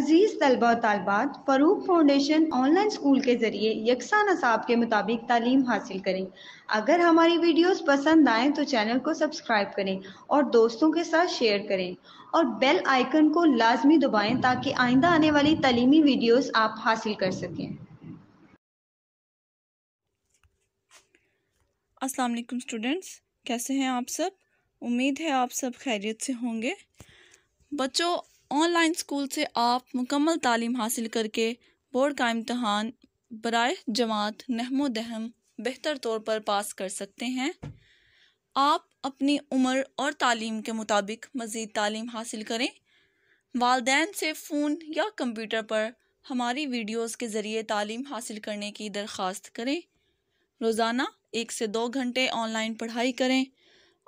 अजीज तलबा तलबात Farooq foundation online school के ज़रिए यकसा नसाब के मुताबिक तालीम हासिल करें अगर हमारी वीडियोस पसंद आएँ तो चैनल को सब्सक्राइब करें और दोस्तों के साथ शेयर करें और बेल आइकन को लाजमी दबाएं ताकि आइंदा आने वाली तलीमी वीडियोस आप हासिल कर सकें असलम स्टूडेंट्स कैसे हैं आप सब उम्मीद है आप सब खैरियत से होंगे बच्चों ऑनलाइन स्कूल से आप मुकम्मल तालीम हासिल करके बोर्ड का इम्तहान बर जमात नहमो दहम बेहतर तौर पर पास कर सकते हैं आप अपनी उम्र और तालीम के मुताबिक मज़ीद तालीम हासिल करें वालदेन से फ़ोन या कंप्यूटर पर हमारी वीडियोस के ज़रिए तालीम हासिल करने की दरख्वास्त करें रोज़ाना एक से दो घंटे ऑनलाइन पढ़ाई करें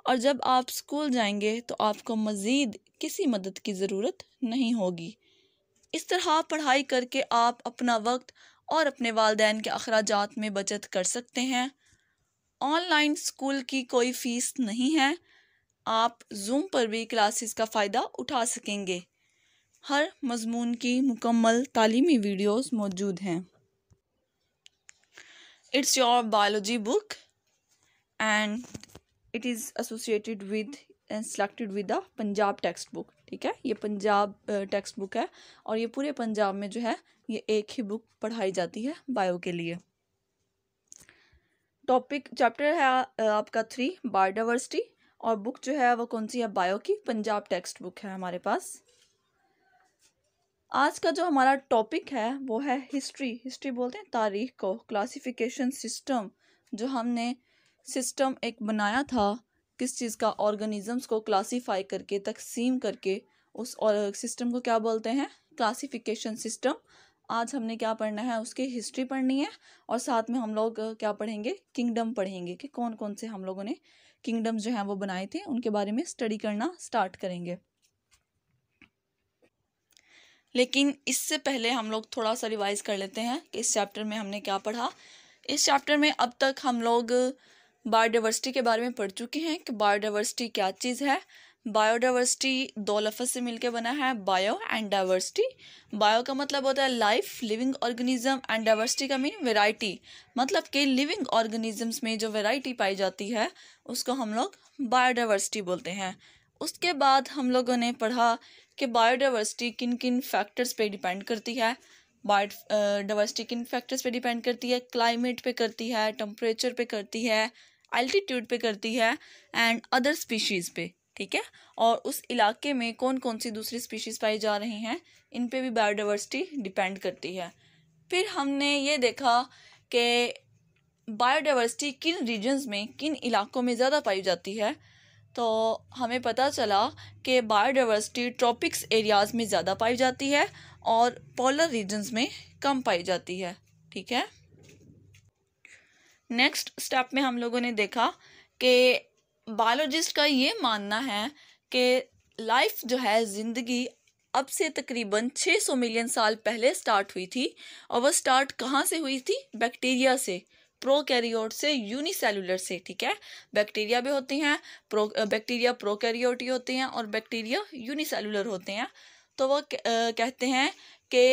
और जब आप स्कूल जाएंगे तो आपको मज़ीद किसी मदद की ज़रूरत नहीं होगी इस तरह पढ़ाई करके आप अपना वक्त और अपने वालदे के अखराज में बचत कर सकते हैं ऑनलाइन स्कूल की कोई फ़ीस नहीं है आप जूम पर भी क्लासेस का फ़ायदा उठा सकेंगे हर मजमून की मुकम्मल तालीमी वीडियोस मौजूद हैं it's your biology book and it is associated with and selected with the Punjab text book ठीक है ये पंजाब टेक्स्ट बुक है और ये पूरे पंजाब में जो है ये एक ही बुक पढ़ाई जाती है बायो के लिए टॉपिक चैप्टर है आपका थ्री बायोडाइवर्सिटी और बुक जो है वो कौन सी है बायो की पंजाब टेक्स्ट बुक है हमारे पास आज का जो हमारा टॉपिक है वो है हिस्ट्री हिस्ट्री बोलते हैं तारीख को क्लासिफिकेशन सिस्टम जो हमने सिस्टम एक बनाया था किस चीज़ का ऑर्गेनिज़म्स को क्लासीफाई करके तकसीम करके उस सिस्टम को क्या बोलते हैं क्लासिफिकेशन सिस्टम आज हमने क्या पढ़ना है उसकी हिस्ट्री पढ़नी है और साथ में हम लोग क्या पढ़ेंगे किंगडम पढ़ेंगे कि कौन कौन से हम लोगों ने किंगडम जो हैं वो बनाए थे उनके बारे में स्टडी करना स्टार्ट करेंगे लेकिन इससे पहले हम लोग थोड़ा सा रिवाइज कर लेते हैं कि इस चैप्टर में हमने क्या पढ़ा इस चैप्टर में अब तक हम लोग बायोडाइवर्सिटी के बारे में पढ़ चुके हैं कि बायोडावर्सिटी क्या चीज़ है बायोडावर्सिटी दो लफ्ज़ से मिलकर बना है बायो एंड डाइवर्सिटी बायो का मतलब होता है life living organism and diversity का मीन वैरायटी मतलब कि लिविंग ऑर्गेनिजम्स में जो वैरायटी पाई जाती है उसको हम लोग बायोडाइवर्सिटी बोलते हैं उसके बाद हम लोगों ने पढ़ा कि बायोडाइवर्सिटी किन किन फैक्टर्स पे डिपेंड करती है बायो डाइवर्सिटी uh, किन फैक्टर्स पे डिपेंड करती है क्लाइमेट पे करती है टम्परेचर पे करती है अल्टीट्यूड पे करती है एंड अदर स्पीशीज़ पे ठीक है और उस इलाके में कौन कौन सी दूसरी स्पीशीज़ पाई जा रही हैं इन पे भी बायोडाइवर्सिटी डिपेंड करती है फिर हमने ये देखा कि बायोडाइवर्सिटी किन रीजन्स में किन इलाकों में ज़्यादा पाई जाती है तो हमें पता चला कि बायोडाइवर्सिटी ट्रॉपिक्स एरियाज़ में ज़्यादा पाई जाती है और पोलर रीजन्स में कम पाई जाती है ठीक है नेक्स्ट स्टेप में हम लोगों ने देखा कि बायोलॉजिस्ट का ये मानना है कि लाइफ जो है ज़िंदगी अब से तकरीबन 600 मिलियन साल पहले स्टार्ट हुई थी और वह स्टार्ट कहाँ से हुई थी बैक्टीरिया से प्रोकैरियोट से यूनिसेलुलर से ठीक है बैक्टीरिया भी होती हैं प्रो बैक्टीरिया प्रोकैरियोट ही होते हैं और बैक्टीरिया यूनिसेलुलर होते हैं तो वह कहते हैं कि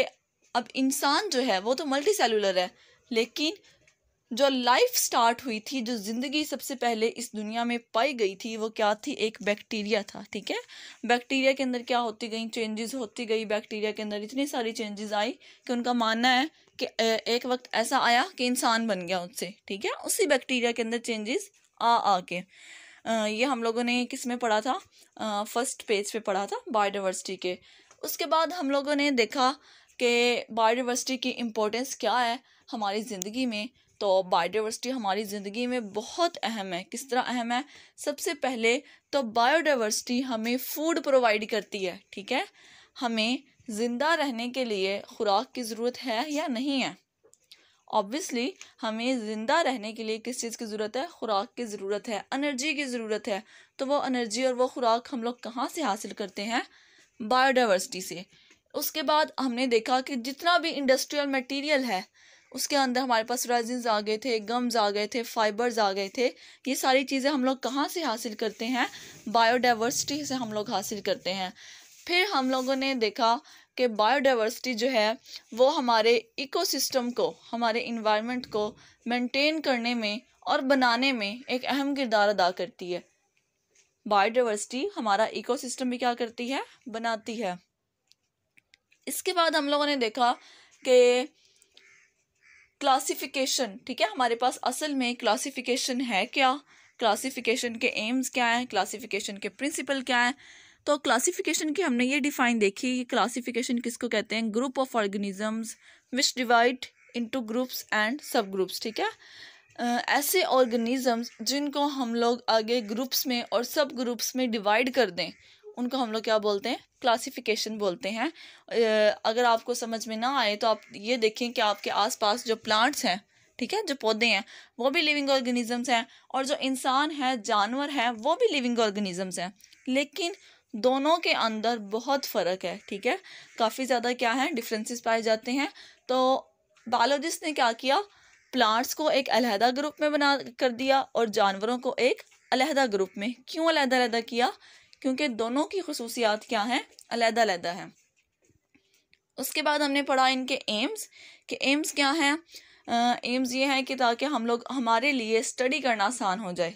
अब इंसान जो है वो तो मल्टी सेलुलर है लेकिन जो लाइफ स्टार्ट हुई थी जो ज़िंदगी सबसे पहले इस दुनिया में पाई गई थी वो क्या थी एक बैक्टीरिया था ठीक है बैक्टीरिया के अंदर क्या होती गई चेंजेस होती गई बैक्टीरिया के अंदर इतनी सारी चेंजेस आई कि उनका मानना है कि एक वक्त ऐसा आया कि इंसान बन गया उससे ठीक है उसी बैक्टीरिया के अंदर चेंजेस आ आके ये हम लोगों ने किस में पढ़ा था फर्स्ट पेज पे पढ़ा था बायोडाइवर्सिटी के उसके बाद हम लोगों ने देखा कि बायोडाइवर्सिटी की इम्पोर्टेंस क्या है हमारी ज़िंदगी में तो बायोडाइवर्सिटी हमारी ज़िंदगी में बहुत अहम है किस तरह अहम है सबसे पहले तो बायोडाइवर्सिटी हमें फूड प्रोवाइड करती है ठीक है हमें ज़िंदा रहने के लिए खुराक की ज़रूरत है या नहीं है ऑब्वियसली हमें ज़िंदा रहने के लिए किस चीज़ की ज़रूरत है खुराक की ज़रूरत है अनर्जी की ज़रूरत है तो वो अनर्जी और वो खुराक हम लोग कहाँ से हासिल करते हैं बायोडाइवर्सिटी से उसके बाद हमने देखा कि जितना भी इंडस्ट्रियल मटेरियल है उसके अंदर हमारे पास रेजिन्स आ गए थे गम्स आ गए थे फाइबर्स आ गए थे ये सारी चीज़ें हम लोग कहाँ से हासिल करते हैं बायोडाइवर्सिटी से हम लोग हासिल करते हैं फिर हम लोगों ने देखा कि बायोडाइवर्सिटी जो है वो हमारे इकोसिस्टम को हमारे इन्वायरमेंट को मेनटेन करने में और बनाने में एक अहम किरदार अदा करती है बायोडाइवर्सिटी हमारा इको भी क्या करती है बनाती है इसके बाद हम लोगों ने देखा कि क्लासिफिकेशन ठीक है हमारे पास असल में क्लासिफिकेशन है क्या क्लासिफिकेशन के एम्स क्या हैं क्लासिफिकेशन के प्रिंसिपल क्या हैं तो क्लासिफिकेशन की हमने ये डिफाइन देखी कि क्लासिफिकेशन किसको कहते हैं group of organisms which divide into groups and sub groups ठीक है ऐसे ऑर्गेनिजम्स जिनको हम लोग आगे ग्रुप्स में और सब ग्रुप्स में डिवाइड कर दें उनको हम लोग क्या बोलते हैं क्लासिफिकेशन बोलते हैं अगर आपको समझ में ना आए तो आप ये देखें कि आपके आसपास जो प्लांट्स हैं ठीक है जो पौधे हैं वो भी लिविंग ऑर्गेनिजम्स हैं और जो इंसान है जानवर है वो भी लिविंग ऑर्गेनिजम्स हैं लेकिन दोनों के अंदर बहुत फ़र्क है ठीक है काफ़ी ज़्यादा क्या है डिफ्रेंसेस पाए जाते हैं तो बायोलॉजिस्ट ने क्या किया प्लांट्स को एक अलहदा ग्रुप में बना कर दिया और जानवरों को एक अलहदा ग्रुप में क्यों अलहदा अलहदा किया क्योंकि दोनों की खसूसियात क्या हैं अलहदा अलहदा है उसके बाद हमने पढ़ा इनके एम्स कि एम्स क्या हैं एम्स ये हैं कि ताकि हम लोग हमारे लिए स्टडी करना आसान हो जाए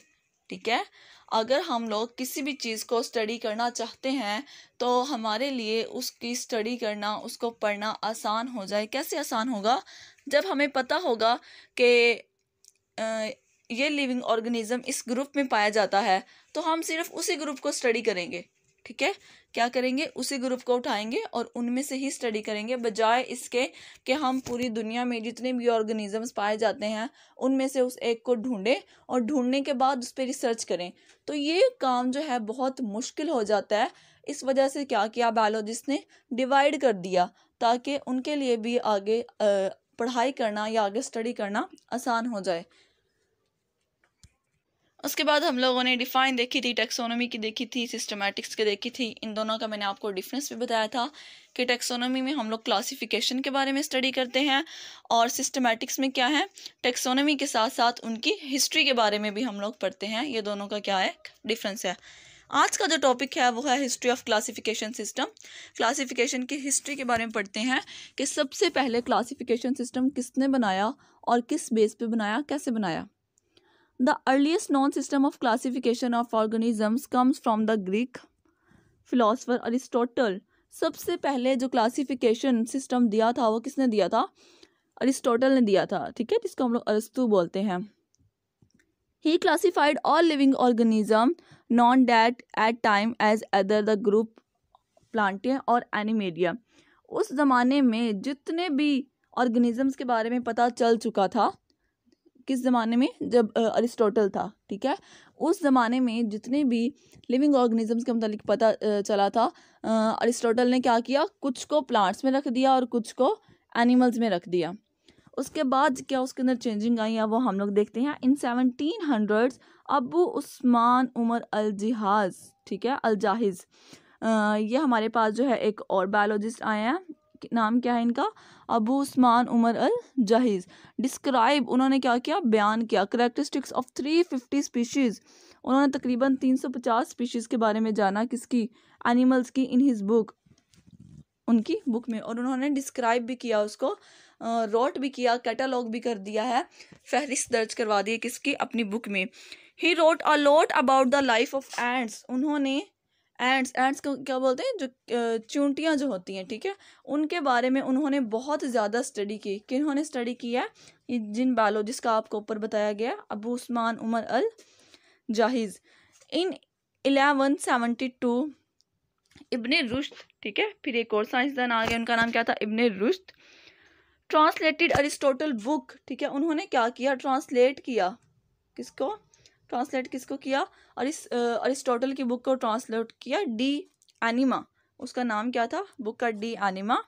ठीक है अगर हम लोग किसी भी चीज़ को स्टडी करना चाहते हैं तो हमारे लिए उसकी स्टडी करना उसको पढ़ना आसान हो जाए कैसे आसान होगा जब हमें पता होगा कि ये लिविंग ऑर्गेनिज्म इस ग्रुप में पाया जाता है तो हम सिर्फ उसी ग्रुप को स्टडी करेंगे ठीक है क्या करेंगे उसी ग्रुप को उठाएंगे और उनमें से ही स्टडी करेंगे बजाय इसके कि हम पूरी दुनिया में जितने भी ऑर्गेनिजम्स पाए जाते हैं उनमें से उस एक को ढूंढें और ढूंढने के बाद उस पर रिसर्च करें तो ये काम जो है बहुत मुश्किल हो जाता है इस वजह से क्या किया बायोलॉजिस्ट ने डिवाइड कर दिया ताकि उनके लिए भी आगे पढ़ाई करना या आगे स्टडी करना आसान हो जाए उसके बाद हम लोगों ने डिफाइन देखी थी टेक्सोनोमी की देखी थी सिस्टमेटिक्स की देखी थी इन दोनों का मैंने आपको डिफरेंस भी बताया था कि टेक्सोनोमी में हम लोग क्लासिफिकेशन के बारे में स्टडी करते हैं और सिस्टमेटिक्स में क्या है टेक्सोनोमी के साथ साथ उनकी हिस्ट्री के बारे में भी हम लोग पढ़ते हैं ये दोनों का क्या है डिफरेंस है आज का जो टॉपिक है वो है history of classification system classification की हिस्ट्री के बारे में पढ़ते हैं कि सबसे पहले क्लासिफिकेशन सिस्टम किसने बनाया और किस बेस पे बनाया कैसे बनाया the earliest known system of classification of organisms comes from the Greek philosopher Aristotle सबसे पहले जो क्लासिफिकेशन सिस्टम दिया था वो किसने दिया था अरिस्टोटल ने दिया था ठीक है जिसको हम लोग अरस्तु बोलते हैं he classified all living organism known that at time as other the group plant और एनिमेडिया उस ज़माने में जितने भी ऑर्गेनिजम्स के बारे में पता चल चुका था किस ज़माने में जब अरिस्टोटल था ठीक है उस ज़माने में जितने भी लिविंग ऑर्गेनिजम्स के मतलब पता चला था अरिस्टोटल ने क्या किया कुछ को प्लांट्स में रख दिया और कुछ को एनिमल्स में रख दिया उसके बाद क्या उसके अंदर चेंजिंग आई है वो हम लोग देखते हैं in seventeen hundreds Abu Usman Umar Al Jahiz ठीक है अल जाहिज़ ये हमारे पास जो है एक और बायोलॉजिस्ट आए हैं नाम क्या है इनका Abu Usman Umar Al Jahiz describe उन्होंने क्या किया बयान किया characteristics of three fifty species उन्होंने तकरीबन तीन सौ पचास स्पीशीज़ के बारे में जाना किसकी एनिमल्स की इन हिज बुक उनकी बुक में और उन्होंने डिस्क्राइब भी किया उसको रोट भी किया कैटालॉग भी कर दिया है फहरिस्त दर्ज करवा दी किसकी अपनी बुक में he wrote a lot about the life of ants उन्होंने एंड्स एंड्स को क्या बोलते हैं जो चूंटियाँ जो होती हैं ठीक है उनके बारे में उन्होंने बहुत ज़्यादा स्टडी की किन्होंने स्टडी किया है जिन बायोलॉजिस्ट का आपको ऊपर बताया गया Abu Usman Umar Al Jahiz in eleven seventy two Ibn Rushd ठीक है फिर एक और साइंसदान आ गया उनका नाम क्या था Ibn Rushd translated Aristotle book ठीक है उन्होंने क्या किया ट्रांसलेट किया किसको ट्रांसलेट किसको किया अरिस्टोटल की बुक को ट्रांसलेट किया डी एनिमा उसका नाम क्या था बुक का डी एनिमा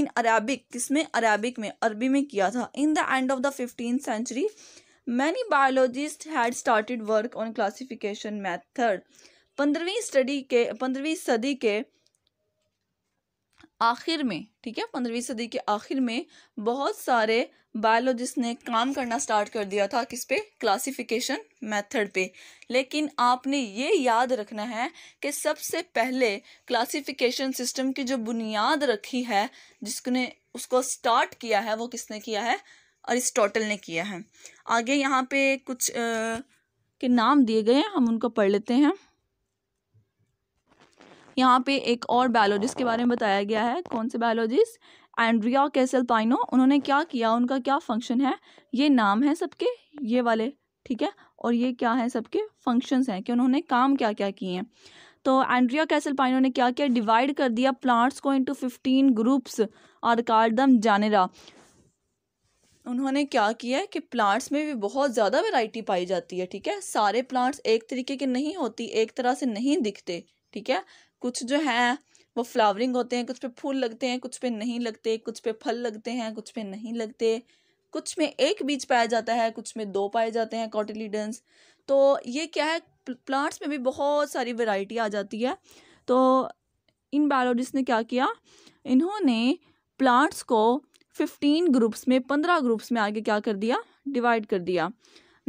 इन अरबिक किसमें अरबिक में अरबी में किया था in the end of the fifteen century many biologist had started work on classification method पंद्रहवीं स्टडी के पंद्रहवीं सदी के आखिर में ठीक है पंद्रहवीं सदी के आखिर में बहुत सारे बायोलॉजिस्ट ने काम करना स्टार्ट कर दिया था किस पे क्लासिफिकेशन मेथड पे लेकिन आपने ये याद रखना है कि सबसे पहले क्लासिफिकेशन सिस्टम की जो बुनियाद रखी है जिसने उसको स्टार्ट किया है वो किसने किया है अरिस्टोटल ने किया है आगे यहाँ पे कुछ आ, के नाम दिए गए हैं हम उनको पढ़ लेते हैं यहाँ पे एक और बायोलॉजिस्ट के बारे में बताया गया है कौन से बायोलॉजिस्ट एंड्रिया पाइनो उन्होंने क्या किया उनका क्या फंक्शन है ये नाम है सबके ये वाले ठीक है और ये क्या है सबके फंक्शंस हैं कि उन्होंने काम क्या क्या किए हैं तो एंड्रिया पाइनो ने क्या किया डिवाइड कर दिया प्लांट्स को इंटू फिफ्टीन ग्रुप्स और कार्डम जानेरा उन्होंने क्या किया है कि प्लांट्स में भी बहुत ज़्यादा वैरायटी पाई जाती है ठीक है सारे प्लांट्स एक तरीके के नहीं होती एक तरह से नहीं दिखते ठीक है कुछ जो है वो फ्लावरिंग होते हैं कुछ पे फूल लगते हैं कुछ पे नहीं लगते कुछ पे फल लगते हैं कुछ पे नहीं लगते कुछ में एक बीज पाया जाता है कुछ में दो पाए जाते हैं कॉटिलीडन्स तो ये क्या है प्लांट्स में भी बहुत सारी वैरायटी आ जाती है तो इन बायोलॉजिस्ट ने क्या किया इन्होंने प्लांट्स को फिफ्टीन ग्रुप्स में पंद्रह ग्रुप्स में आगे क्या कर दिया डिवाइड कर दिया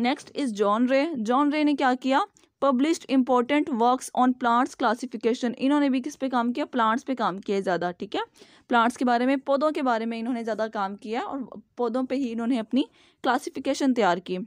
next is John Ray John Ray ने क्या किया published important works on plants classification इन्होंने भी किस पे काम किया प्लांट्स पे काम किया ज़्यादा ठीक है प्लांट्स के बारे में पौधों के बारे में इन्होंने ज़्यादा काम किया और पौधों पे ही इन्होंने अपनी क्लासिफिकेशन तैयार की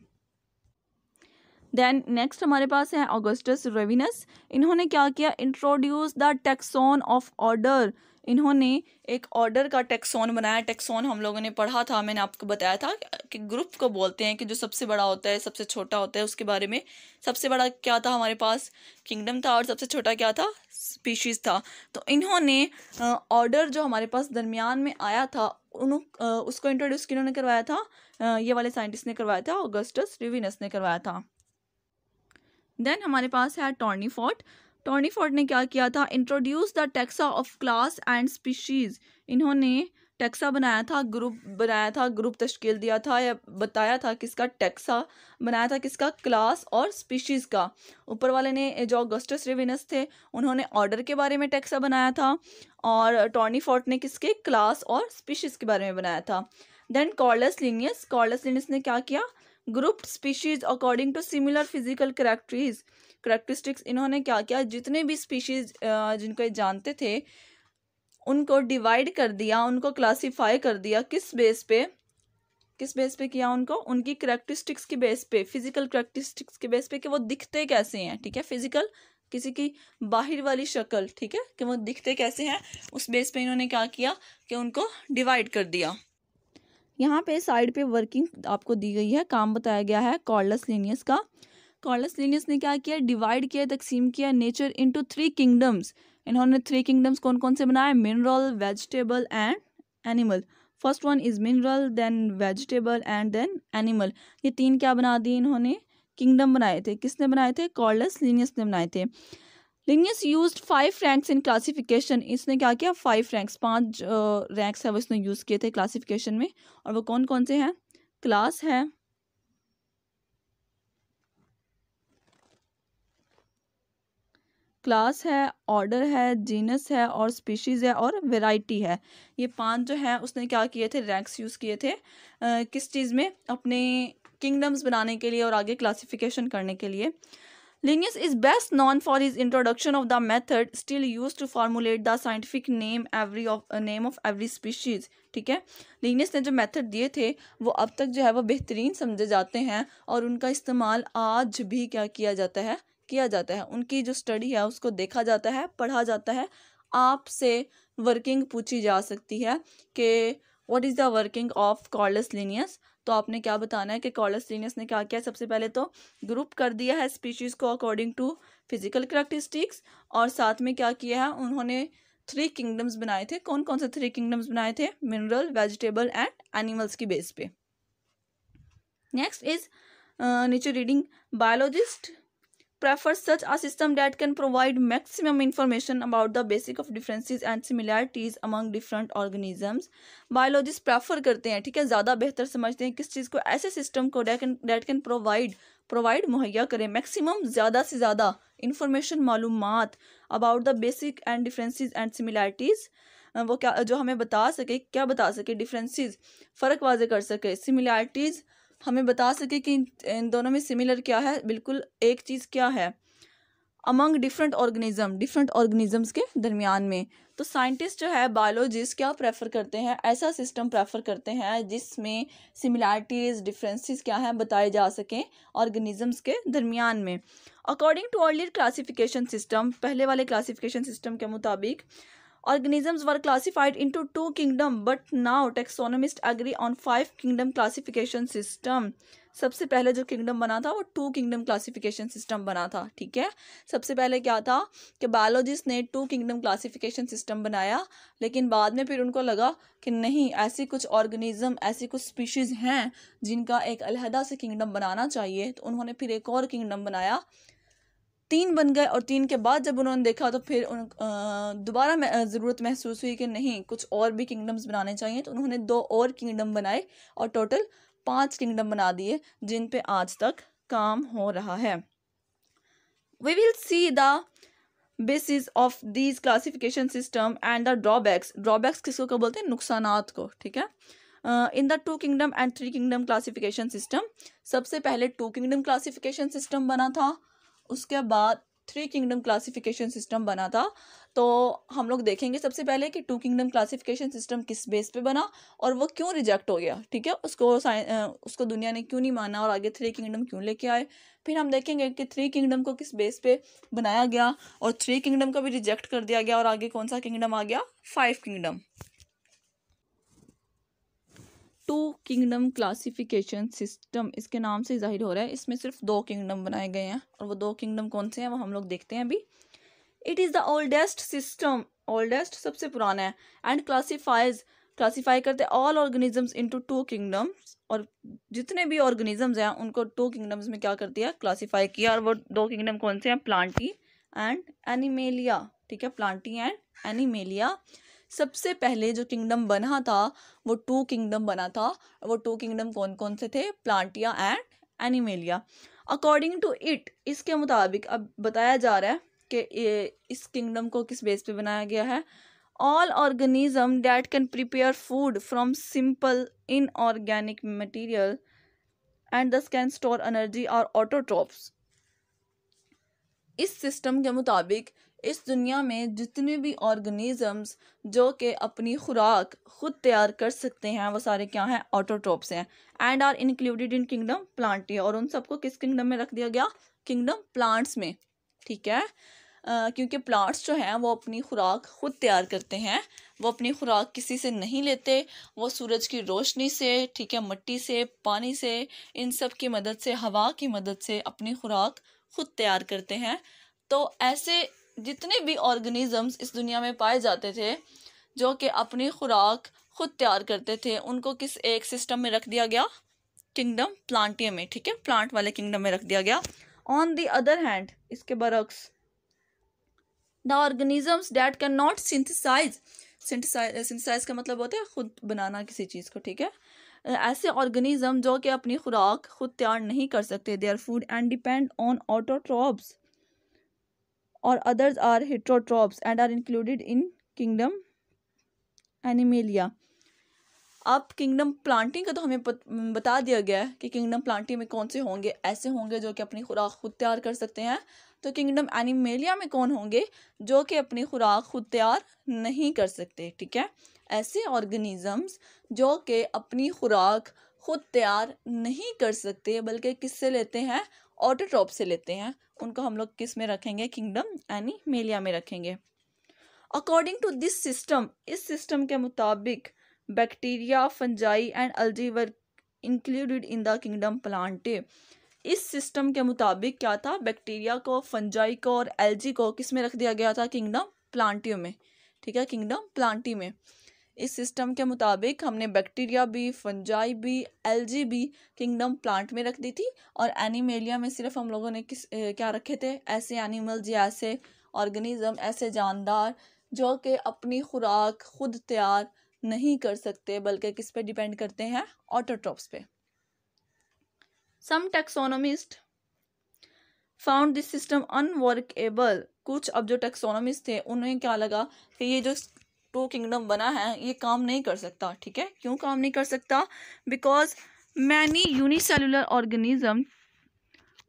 देन नेक्स्ट हमारे पास है ऑगस्टस रेविनस इन्होंने क्या किया introduce the taxon of order इन्होंने एक ऑर्डर का टेक्सोन बनाया टेक्सोन हम लोगों ने पढ़ा था मैंने आपको बताया था कि ग्रुप को बोलते हैं कि जो सबसे बड़ा होता है सबसे छोटा होता है उसके बारे में सबसे बड़ा क्या था हमारे पास किंगडम था और सबसे छोटा क्या था स्पीशीज़ था तो इन्होंने ऑर्डर जो हमारे पास दरमियान में आया था उन उसको इंट्रोड्यूस किन्होंने करवाया था ये वाले साइंटिस्ट ने करवाया था ऑगस्टस रिविनस ने करवाया था देन हमारे पास है टॉर्नी फोर्ट टॉर्नी फोर्ट ने क्या किया था introduce the taxa of class and species इन्होंने टैक्सा बनाया था ग्रुप बनाया था ग्रुप तश्कील दिया था या बताया था किसका टैक्सा बनाया था किसका क्लास और स्पीशीज़ का ऊपर वाले ने जो ऑगस्टस रेविनस थे उन्होंने ऑर्डर के बारे में टैक्सा बनाया था और टॉर्नी फोर्ट ने किसके क्लास और स्पीशीज़ के बारे में बनाया था then Carolus Linnaeus Carolus Linnaeus ने क्या किया group species according to similar physical characters characteristics इन्होंने क्या किया जितने भी स्पीशीज जिनको ये जानते थे उनको डिवाइड कर दिया उनको क्लासीफाई कर दिया किस बेस पे किस बेस पे किया उनको उनकी करैक्ट्रिस्टिक्स की बेस पे फिजिकल करैक्ट्रिस्टिक्स के बेस पे कि वो दिखते कैसे हैं ठीक है फिजिकल किसी की बाहर वाली शक्ल ठीक है कि वो दिखते कैसे हैं उस बेस पे इन्होंने क्या किया कि उनको डिवाइड कर दिया यहाँ पे साइड पे वर्किंग आपको दी गई है काम बताया गया है कॉर्डलेस लीनियस का कॉर्डलेस लीनियस ने क्या किया डिवाइड किया तकसीम किया नेचर इनटू थ्री किंगडम्स इन्होंने थ्री किंगडम्स कौन कौन से बनाए mineral vegetable and animal first one is mineral then vegetable and then animal ये तीन क्या बना दिए इन्होंने किंगडम बनाए थे किसने बनाए थे कॉर्डलेस लीनियस ने बनाए थे Linnaeus use five ranks in classification इसने क्या किया फाइव रैंक्स पांच रैंक्स है वो इसने यूज़ किए थे क्लासिफिकेशन में और वो कौन कौन से हैं क्लास है क्लास है ऑर्डर है जीनस है और स्पीशीज़ है और वेराइटी है ये पांच जो है उसने क्या किए थे रैंक्स यूज़ किए थे आ, किस चीज़ में अपने किंगडम्स बनाने के लिए और आगे क्लासिफिकेशन करने के लिए Linnaeus is best known for his introduction of the method still used to formulate the scientific name every of uh, name of every species ठीक है लिग्नस ने जो मेथड दिए थे वो अब तक जो है वो बेहतरीन समझे जाते हैं और उनका इस्तेमाल आज भी क्या किया जाता है किया जाता है उनकी जो स्टडी है उसको देखा जाता है पढ़ा जाता है आपसे वर्किंग पूछी जा सकती है कि what is the working of Carolus Linnaeus तो आपने क्या बताना है कि कॉर्डलेस लीनियस ने क्या किया सबसे पहले तो ग्रुप कर दिया है स्पीशीज़ को अकॉर्डिंग टू फिजिकल करेक्टरिस्टिक्स और साथ में क्या किया है उन्होंने थ्री किंगडम्स बनाए थे कौन कौन से थ्री किंगडम्स बनाए थे मिनरल वेजिटेबल एंड एनिमल्स की बेस पे नेक्स्ट इज नीचे leading biologist prefers such a system that can provide maximum information about the basic of differences and similarities among different organisms biologists prefer करते हैं ठीक है ज़्यादा बेहतर समझते हैं किस चीज़ को ऐसे सिस्टम को that can that can provide provide मुहैया करें maximum ज़्यादा से ज़्यादा information मालूम about the basic and differences and similarities वो क्या जो हमें बता सके क्या बता सके differences फ़र्क वाजे कर सके similarities हमें बता सके कि इन दोनों में सिमिलर क्या है बिल्कुल एक चीज़ क्या है among different organism different organisms के दरमियान में तो साइंटिस्ट जो है बायोलॉजिस्ट क्या प्रेफर करते हैं ऐसा सिस्टम प्रेफर करते हैं जिसमें सिमिलैरिटीज़ डिफरेंसेस क्या हैं बताए जा सकें ऑर्गेनिजम्स के दरमियान में according to earlier classification system पहले वाले क्लासिफिकेशन सिस्टम के मुताबिक organisms were classified into two kingdom but now taxonomist agree on five kingdom classification system सबसे पहले जो किंगडम बना था वो टू किंगडम क्लासिफिकेशन सिस्टम बना था ठीक है सबसे पहले क्या था कि बायोलॉजिस्ट ने टू किंगडम क्लासिफिकेशन सिस्टम बनाया लेकिन बाद में फिर उनको लगा कि नहीं ऐसी कुछ ऑर्गेनिज्म ऐसी कुछ स्पीशीज़ हैं जिनका एक अलहदा से किंगडम बनाना चाहिए तो उन्होंने फिर एक और किंगडम बनाया तीन बन गए और तीन के बाद जब उन्होंने देखा तो फिर उन दोबारा ज़रूरत महसूस हुई कि नहीं कुछ और भी किंगडम्स बनाने चाहिए तो उन्होंने दो और किंगडम बनाए और टोटल पांच किंगडम बना दिए जिन पे आज तक काम हो रहा है we will see the basis of these classification system and the drawbacks drawbacks किसको क्या बोलते हैं नुकसान को ठीक है in the two kingdom and three kingdom classification system सबसे पहले टू किंगडम क्लासिफिकेशन सिस्टम बना था उसके बाद थ्री किंगडम क्लासिफिकेशन सिस्टम बना था तो हम लोग देखेंगे सबसे पहले कि टू किंगडम क्लासिफिकेशन सिस्टम किस बेस पे बना और वो क्यों रिजेक्ट हो गया ठीक है उसको उसको दुनिया ने क्यों नहीं माना और आगे थ्री किंगडम क्यों लेके आए फिर हम देखेंगे कि थ्री किंगडम को किस बेस पे बनाया गया और थ्री किंगडम को भी रिजेक्ट कर दिया गया और आगे कौन सा किंगडम आ गया five kingdom two kingdom classification system इसके नाम से जाहिर हो रहा है इसमें सिर्फ दो किंगडम बनाए गए हैं और वो दो किंगडम कौन से हैं वो हम लोग देखते हैं अभी it is the oldest system oldest सबसे पुराना है एंड क्लासीफाइज क्लासीफाई करते all organisms into two kingdoms और जितने भी ऑर्गेनिजम्स हैं उनको टू किंगडम्स में क्या कर दिया क्लासीफाई किया और वो दो किंगडम कौन से हैं प्लांटी एंड एनिमेलिया ठीक है प्लांटी एंड एनिमेलिया सबसे पहले जो किंगडम बना था वो टू किंगडम बना था वो टू किंगडम कौन कौन से थे plantae and animalia according to it इसके मुताबिक अब बताया जा रहा है कि इस किंगडम को किस बेस पे बनाया गया है all organism that can prepare food from simple inorganic material and thus can store energy और ऑटोट्रॉप्स इस सिस्टम के मुताबिक इस दुनिया में जितने भी ऑर्गेनिज़म्स जो कि अपनी खुराक खुद तैयार कर सकते हैं वो सारे क्या हैं ऑटोट्रोप्स हैं and are included in kingdom plant और उन सबको किस किंगडम में रख दिया गया किंगडम प्लांट्स में ठीक है Uh, क्योंकि प्लांट्स जो हैं वो अपनी खुराक खुद तैयार करते हैं वो अपनी खुराक किसी से नहीं लेते वो सूरज की रोशनी से ठीक है मिट्टी से पानी से इन सब की मदद से हवा की मदद से अपनी खुराक खुद तैयार करते हैं तो ऐसे जितने भी ऑर्गेनिज़म्स इस दुनिया में पाए जाते थे जो कि अपनी खुराक खुद तैयार करते थे उनको किस एक सिस्टम में रख दिया गया किंगडम प्लांटियम में ठीक है प्लांट वाले किंगडम में रख दिया गया ऑन दी अदर हैंड इसके बरक्स the organisms that can not synthesize synthesize का मतलब होता है खुद बनाना किसी चीज़ को ठीक है ऐसे ऑर्गेनिज्म जो कि अपनी खुराक खुद तैयार नहीं कर सकते they are food and depend on autotrophs और others are heterotroph and are included in kingdom Animalia अब किंगडम प्लांटिंग का तो हमें बता दिया गया है कि किंगडम प्लांटिंग में कौन से होंगे ऐसे होंगे जो कि अपनी खुराक खुद तैयार कर सकते हैं तो किंगडम एनिमेलिया में कौन होंगे जो कि अपनी खुराक खुद तैयार नहीं कर सकते ठीक है ऐसे ऑर्गेनिजम्स जो कि अपनी खुराक खुद तैयार नहीं कर सकते बल्कि किससे लेते हैं ऑटोट्रॉप से लेते हैं उनको हम लोग किस में रखेंगे किंगडम यानी मेलिया में रखेंगे अकॉर्डिंग टू दिस सिस्टम इस सिस्टम के मुताबिक bacteria fungi and algae were included in the kingdom Plantae इस सिस्टम के मुताबिक क्या था बैक्टीरिया को फंजाई को और एल्जी को किस में रख दिया गया था किंगडम प्लांटियो में ठीक है किंगडम प्लांटी में इस सिस्टम के मुताबिक हमने बैक्टीरिया भी फंजाई भी एलजी भी किंगडम प्लांट में रख दी थी और एनिमेलिया में सिर्फ हम लोगों ने किस ए, क्या रखे थे ऐसे एनिमल्स या ऐसे ऑर्गेनिज्म ऐसे जानदार जो कि अपनी खुराक खुद तैयार नहीं कर सकते बल्कि किस पे डिपेंड करते हैं ऑटोट्रॉप्स पे some taxonomist found this system able कुछ अब जो टेक्सोनोमिस्ट थे उन्हें क्या लगा कि ये जो टू किंगडम बना है ये काम नहीं कर सकता ठीक है क्यों काम नहीं कर सकता बिकॉज मैनी यूनिसेलुलर ऑर्गेनिज्म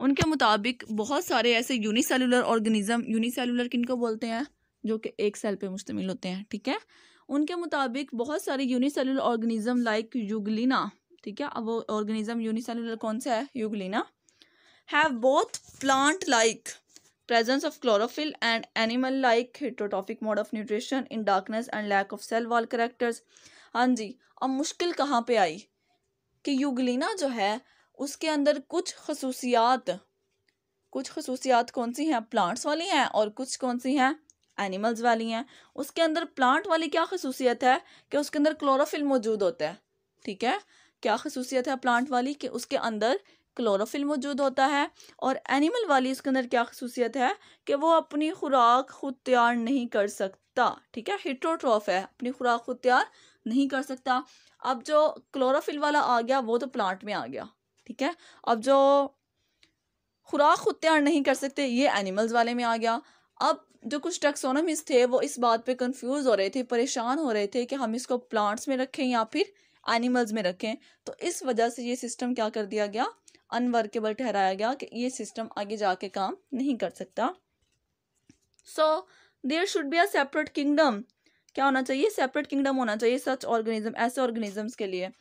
उनके मुताबिक बहुत सारे ऐसे यूनिसेलुलर ऑर्गेनिज्म यूनिसेलुलर किन को बोलते हैं जो कि एक सेल पे मुश्तमिल होते हैं ठीक है उनके मुताबिक बहुत सारे यूनिसेलुलर ऑर्गेनिज्म लाइक यूगलिना ठीक है अब वो ऑर्गेनिज्म यूनिसेलुलर कौन सा है Euglena have both plant like presence of chlorophyll and animal like heterotrophic mode of nutrition in darkness and lack of cell wall characters हाँ जी अब मुश्किल कहाँ पे आई कि यूगलिना जो है उसके अंदर कुछ खसूसियात कुछ खसूसियात कौन सी हैं प्लांट्स वाली हैं और कुछ कौन सी हैं एनिमल्स वाली हैं उसके अंदर प्लांट वाली क्या खसूसियत है कि उसके अंदर क्लोरोफिल मौजूद होता है ठीक है क्या खसूसियत है प्लांट वाली कि उसके अंदर क्लोरोफिल मौजूद होता है और एनिमल वाली इसके अंदर क्या खसूसियत है कि वो अपनी खुराक खुद तैयार नहीं कर सकता ठीक है हिट्रोट्रॉफ है अपनी खुराक खुद तैयार नहीं कर सकता अब जो क्लोरोफिल वाला आ गया वो तो प्लांट में आ गया ठीक है अब जो खुराक खुद तैयार नहीं कर सकते ये एनिमल्स वाले में आ गया अब जो कुछ टेक्सोनोमिस्ट थे वो इस बात पे कंफ्यूज हो रहे थे परेशान हो रहे थे कि हम इसको प्लांट्स में रखें या फिर एनिमल्स में रखें तो इस वजह से ये सिस्टम क्या कर दिया गया अनवर्केबल ठहराया गया कि ये सिस्टम आगे जाके काम नहीं कर सकता so there should be a separate kingdom क्या होना चाहिए सेपरेट किंगडम होना चाहिए सच ऑर्गेनिज्म ऐसे ऑर्गेनिजम्स के लिए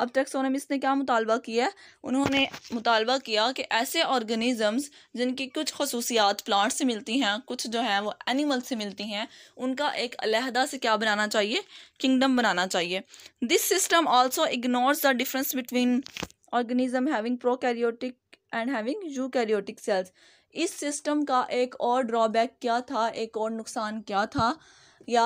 अब तक टेक्सोनमिस्ट ने क्या मुतालबा किया है उन्होंने मुतालबा किया कि ऐसे ऑर्गेनिज़म्स जिनकी कुछ खसूसियात प्लांट से मिलती हैं कुछ जो हैं वो एनिमल से मिलती हैं उनका एक अलहदा से क्या बनाना चाहिए किंगडम बनाना चाहिए this system also ignores the difference between organism having prokaryotic and having eukaryotic cells इस सिस्टम का एक और ड्रॉबैक क्या था एक और नुकसान क्या था या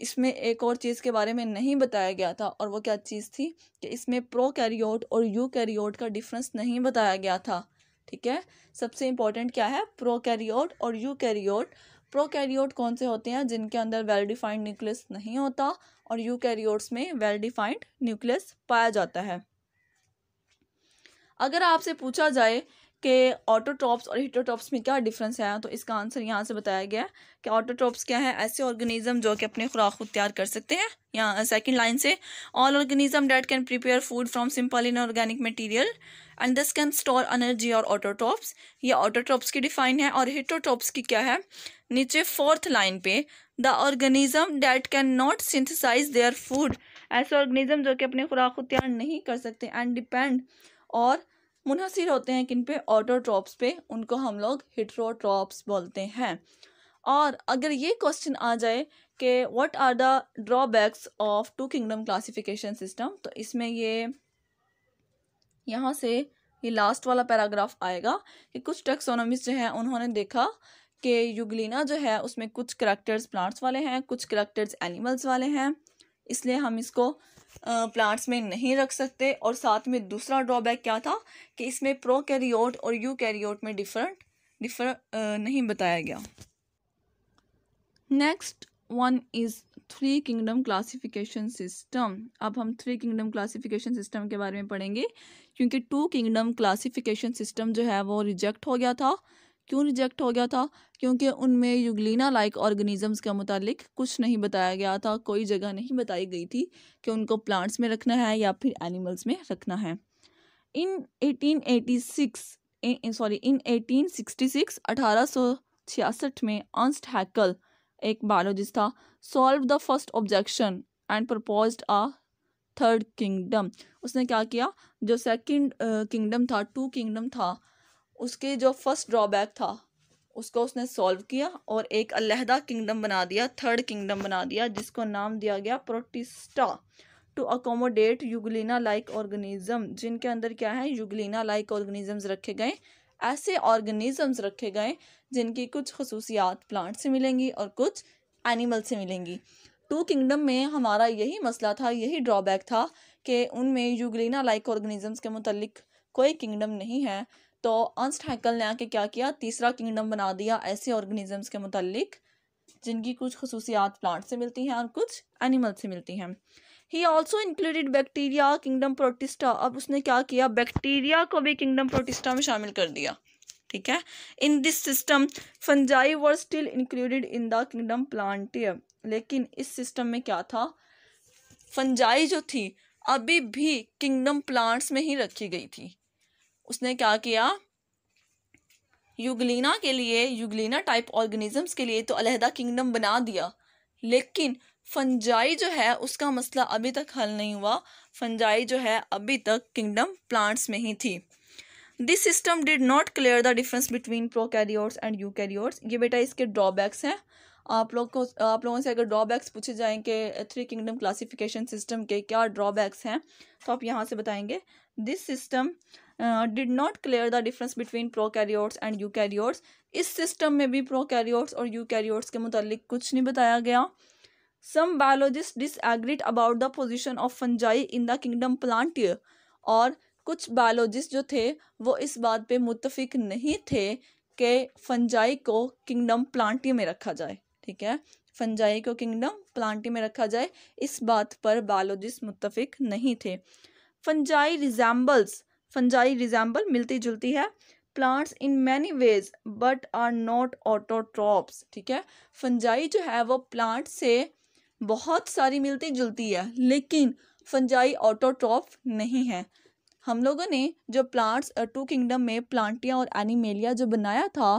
इसमें एक और चीज़ के बारे में नहीं बताया गया था और वो क्या चीज़ थी कि इसमें प्रोकैरियोट और यूकैरियोट का डिफरेंस नहीं बताया गया था ठीक है सबसे इम्पॉर्टेंट क्या है प्रोकैरियोट और यूकैरियोट प्रोकैरियोट कौन से होते हैं जिनके अंदर वेल डिफाइंड न्यूक्लियस नहीं होता और यूकैरियोट्स में वेल डिफाइंड न्यूक्लियस पाया जाता है अगर आपसे पूछा जाए कि ऑटोट्रॉप्स और हिटोटॉप्स में क्या डिफरेंस है तो इसका आंसर यहाँ से बताया गया है कि ऑटोट्रॉप्स क्या है ऐसे ऑर्गेनिज्म जो कि अपने खुराक खुद तैयार कर सकते हैं यहाँ सेकंड लाइन से all organism that can prepare food from simple inorganic material and this can store energy और ऑटोट्रॉप्स ये ऑटोट्रॉप्स की डिफाइन है और हिटोटॉप्स की क्या है नीचे फोर्थ लाइन पे the organism that can not synthesize their food ऐसे ऑर्गेनिज्म जो कि अपने खुराक को तैयार नहीं कर सकते एंड डिपेंड और मुनहसर होते हैं किन पे ऑटोट्रॉप्स पे उनको हम लोग हिट्रोट्रॉप्स बोलते हैं और अगर ये क्वेश्चन आ जाए कि what are the drawbacks of two kingdom classification system तो इसमें ये यहाँ से ये लास्ट वाला पैराग्राफ आएगा कि कुछ टेक्सोनोमिस्ट जो हैं उन्होंने देखा कि युगलिना जो है उसमें कुछ करैक्टर्स प्लांट्स वाले हैं कुछ करैक्टर्स एनिमल्स वाले हैं इसलिए हम इसको प्लांट्स में नहीं रख सकते और साथ में दूसरा ड्रॉबैक क्या था कि इसमें प्रो कैरियोट और यू कैरियोट में डिफरेंट डिफर नहीं बताया गया next one is three kingdom classification system अब हम थ्री किंगडम क्लासिफिकेशन सिस्टम के बारे में पढ़ेंगे क्योंकि टू किंगडम क्लासिफिकेशन सिस्टम जो है वो रिजेक्ट हो गया था क्यों रिजेक्ट हो गया था क्योंकि उनमें युगलिना लाइक ऑर्गेनिजम्स के मुतालिक कुछ नहीं बताया गया था कोई जगह नहीं बताई गई थी कि उनको प्लांट्स में रखना है या फिर एनिमल्स में रखना है इन 1886 सॉरी इन 1866 1866 में अंस्ट हैकल एक बायोलॉजिस्ट था solve the first objection and propose a third kingdom उसने क्या किया जो सेकंड किंगडम uh, था टू किंगडम था उसके जो फर्स्ट ड्रॉबैक था उसको उसने सॉल्व किया और एक अलहदा किंगडम बना दिया थर्ड किंगडम बना दिया जिसको नाम दिया गया Protista to accommodate Euglena like organism जिनके अंदर क्या है युगलिना लाइक ऑर्गेनिजम्स रखे गए ऐसे ऑर्गेनिजम्स रखे गए जिनकी कुछ खसूसियात प्लांट से मिलेंगी और कुछ एनिमल से मिलेंगी टू किंगडम में हमारा यही मसला था यही ड्रॉबैक था कि उनमें युगलिना लाइक ऑर्गेनिजम्स के मुतलिक कोई किंगडम नहीं है तो अंस्ट हैकल ने आके क्या किया तीसरा किंगडम बना दिया ऐसे ऑर्गेनिजम्स के मुतलिक जिनकी कुछ खसूसियात प्लांट से मिलती हैं और कुछ एनिमल से मिलती हैं he also included bacteria kingdom Protista अब उसने क्या किया बैक्टीरिया को भी किंगडम प्रोटिस्टा में शामिल कर दिया ठीक है in this system fungi were still included in the kingdom plant लेकिन इस सिस्टम में क्या था फंजाई जो थी अभी भी किंगडम प्लांट्स में ही रखी गई थी उसने क्या किया यूगलिना के लिए युगलीना टाइप ऑर्गेनिजम्स के लिए तो अलहदा किंगडम बना दिया लेकिन फंजाई जो है उसका मसला अभी तक हल नहीं हुआ फंजाई जो है अभी तक किंगडम प्लांट्स में ही थी this system did not clear the difference between prokaryotes and eukaryotes ये बेटा इसके ड्रॉबैक्स हैं आप लोग को आप लोगों से अगर ड्रॉबैक्स पूछे जाएँ कि थ्री किंगडम क्लासिफिकेशन सिस्टम के क्या ड्रॉबैक्स हैं तो आप यहाँ से बताएंगे this system did not clear the difference between prokaryotes and eukaryotes इस सिस्टम में भी प्रोकैरियोट्स और यूकैरियोट्स के मुतालिक कुछ नहीं बताया गया some biologist disagreed about the position of fungi in the kingdom plant और कुछ बायोलॉजिस्ट जो थे वो इस बात पर मुतफिक नहीं थे कि फंजाई को किंगडम प्लांटी में रखा जाए ठीक है फंजाई को किंगडम प्लांटी में रखा जाए इस बात पर बायोलॉजिस्ट मुतफिक नहीं थे फंजाई रिजैम्बल्स फंजाई रिजाम्बल मिलती जुलती है plants in many ways but are not autotrophs ठीक है फंजाई जो है वो प्लांट से बहुत सारी मिलती जुलती है लेकिन फंजाई ऑटोट्रॉप नहीं है हम लोगों ने जो प्लांट्स टू किंगडम में प्लांटिया और एनिमेलिया जो बनाया था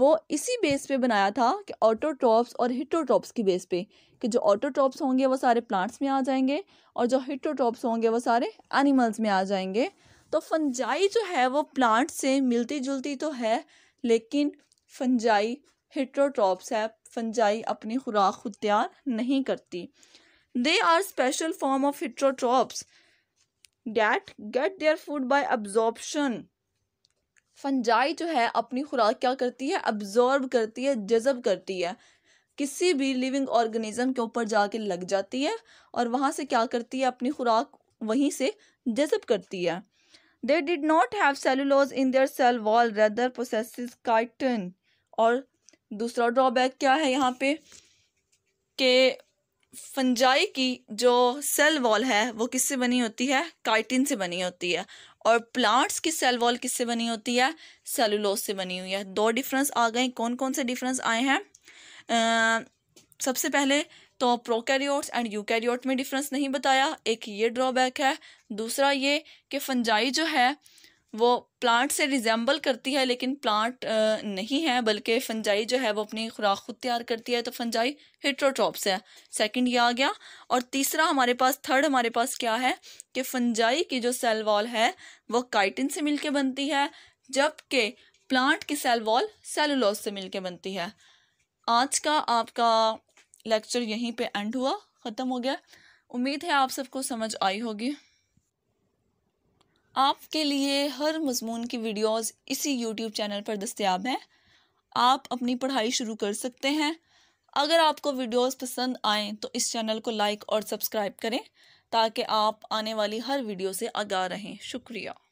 वो इसी बेस पे बनाया था कि ऑटोट्रॉप्स और हिटोट्रॉप्स की बेस पे कि जो ऑटोट्रॉप्स होंगे वो सारे प्लांट्स में आ जाएंगे और जो हिटोट्रॉप्स होंगे वो सारे एनिमल्स में आ जाएंगे तो फंजाई जो है वो प्लांट से मिलती जुलती तो है लेकिन फंजाई हिट्रोट्रॉप्स है फंजाई अपनी खुराक खुद तैयार नहीं करती they are special form of heterotrophs that get their food by absorption fungi जो है अपनी खुराक क्या करती है अब्जॉर्ब करती है जज़ब करती है किसी भी लिविंग ऑर्गेनिज्म के ऊपर जाके लग जाती है और वहाँ से क्या करती है अपनी खुराक वहीं से जज़ब करती है They did not have cellulose in their cell wall rather possesses chitin. और दूसरा ड्रॉबैक क्या है यहाँ पे कि फंजाई की जो सेल वॉल है वो किससे bani hoti hai chitin se bani hoti hai और प्लांट्स की सेल वॉल किससे बनी होती है सेलुलोज से बनी हुई है दो डिफरेंस आ गए कौन कौन से डिफरेंस आए हैं सबसे पहले तो प्रोकैरियोट्स एंड यूकैरियोट में डिफरेंस नहीं बताया एक ये ड्रॉबैक है दूसरा ये कि फंजाई जो है वो प्लांट से रिजेंबल करती है लेकिन प्लांट नहीं है बल्कि फंजाई जो है वो अपनी खुराक खुद तैयार करती है तो फंजाई हिट्रोट्रॉप्स है सेकंड ये आ गया और तीसरा हमारे पास थर्ड हमारे पास क्या है कि फंजाई की जो सेल वॉल है वो काइटिन से मिलके बनती है जबकि प्लांट की सेल वॉल सेलुलोज से मिलके बनती है आज का आपका लेक्चर यहीं पे एंड हुआ ख़त्म हो गया उम्मीद है आप सबको समझ आई होगी आपके लिए हर मजमून की वीडियोस इसी यूट्यूब चैनल पर दस्तियाब हैं आप अपनी पढ़ाई शुरू कर सकते हैं अगर आपको वीडियोस पसंद आएँ तो इस चैनल को लाइक और सब्सक्राइब करें ताकि आप आने वाली हर वीडियो से आगा रहें शुक्रिया